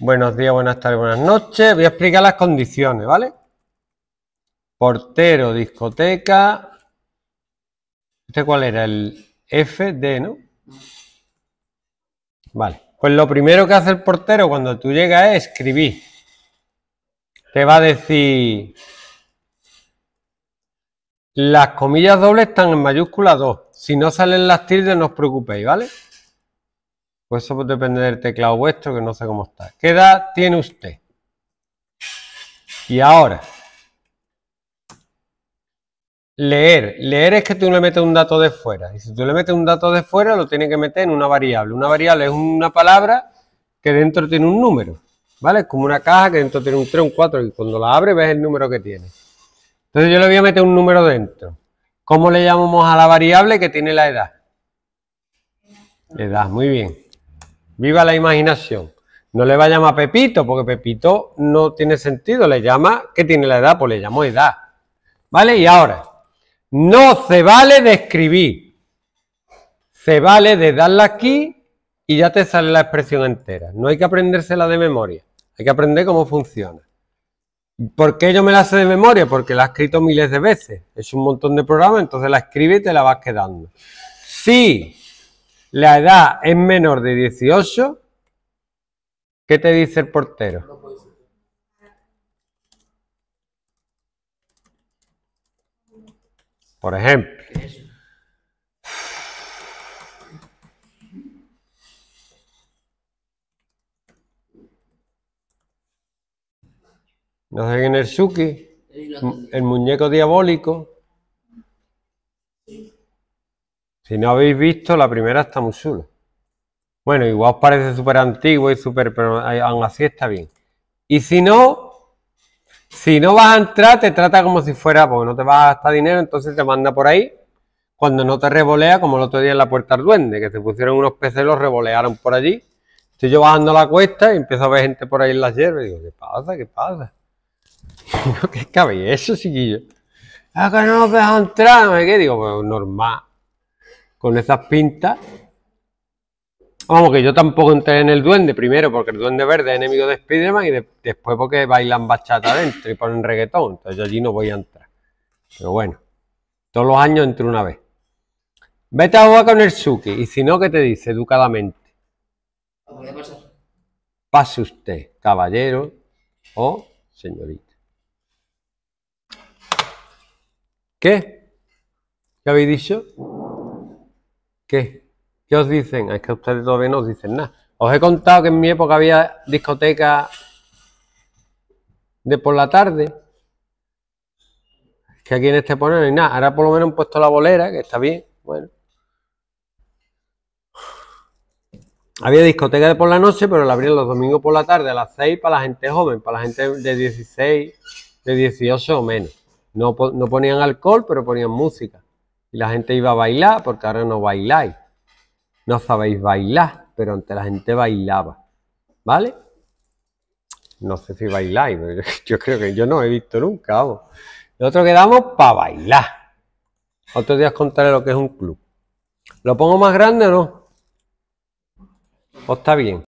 Buenos días, buenas tardes, buenas noches. Voy a explicar las condiciones, ¿vale? Portero, discoteca. ¿Este cuál era? El FD, ¿no? Vale. Pues lo primero que hace el portero cuando tú llegas es escribir. Te va a decir... Las comillas dobles están en mayúscula 2. Si no salen las tildes, no os preocupéis, ¿vale? Pues eso pues depende del teclado vuestro, que no sé cómo está. ¿Qué edad tiene usted? Y ahora, leer. Leer es que tú le metes un dato de fuera. Y si tú le metes un dato de fuera, lo tiene que meter en una variable. Una variable es una palabra que dentro tiene un número. ¿Vale? Es como una caja que dentro tiene un 3, un 4. Y cuando la abre ves el número que tiene. Entonces yo le voy a meter un número dentro. ¿Cómo le llamamos a la variable que tiene la edad? Edad, muy bien. Viva la imaginación. No le va a llamar Pepito, porque Pepito no tiene sentido. Le llama, ¿qué tiene la edad? Pues le llamo edad. ¿Vale? Y ahora, no se vale de escribir. Se vale de darla aquí y ya te sale la expresión entera. No hay que aprendérsela de memoria. Hay que aprender cómo funciona. ¿Por qué yo me la sé de memoria? Porque la he escrito miles de veces. es un montón de programas, entonces la escribe y te la vas quedando. Sí, la edad es menor de 18, ¿qué te dice el portero? Por ejemplo. No sé quién es Suki, el muñeco diabólico. Si no habéis visto, la primera está muy chula. Bueno, igual os parece súper antiguo y súper, pero aún así está bien. Y si no, si no vas a entrar, te trata como si fuera, porque no te vas a gastar dinero, entonces te manda por ahí. Cuando no te revolea, como el otro día en la puerta del duende, que se pusieron unos peces, los revolearon por allí. Estoy yo bajando la cuesta y empiezo a ver gente por ahí en las hierbas. Y digo, ¿qué pasa? ¿Qué pasa? digo, ¿qué cabe eso, chiquillo? Ah, que no nos dejan entrar, ¿Qué? Digo, pues normal con esas pintas. Vamos, que yo tampoco entré en el duende, primero porque el duende verde es enemigo de Spiderman y después porque bailan bachata adentro y ponen reggaetón, entonces allí no voy a entrar. Pero bueno, todos los años entro una vez. Vete a jugar con el Suki y si no, ¿qué te dice educadamente? Pase usted, caballero o señorita. ¿Qué? ¿Qué habéis dicho? ¿Qué? ¿Qué os dicen? Es que ustedes todavía no os dicen nada. Os he contado que en mi época había discoteca de por la tarde. que aquí en este pone no hay nada. Ahora por lo menos han puesto la bolera, que está bien. Bueno. Había discoteca de por la noche, pero la abrían los domingos por la tarde a las 6 para la gente joven, para la gente de 16, de 18 o menos. No, no ponían alcohol, pero ponían música. Y la gente iba a bailar porque ahora no bailáis. No sabéis bailar, pero ante la gente bailaba. ¿Vale? No sé si bailáis, yo, creo que yo no he visto nunca. Vamos. Nosotros quedamos para bailar. Otro día os contaré lo que es un club. ¿Lo pongo más grande o no? ¿O está bien?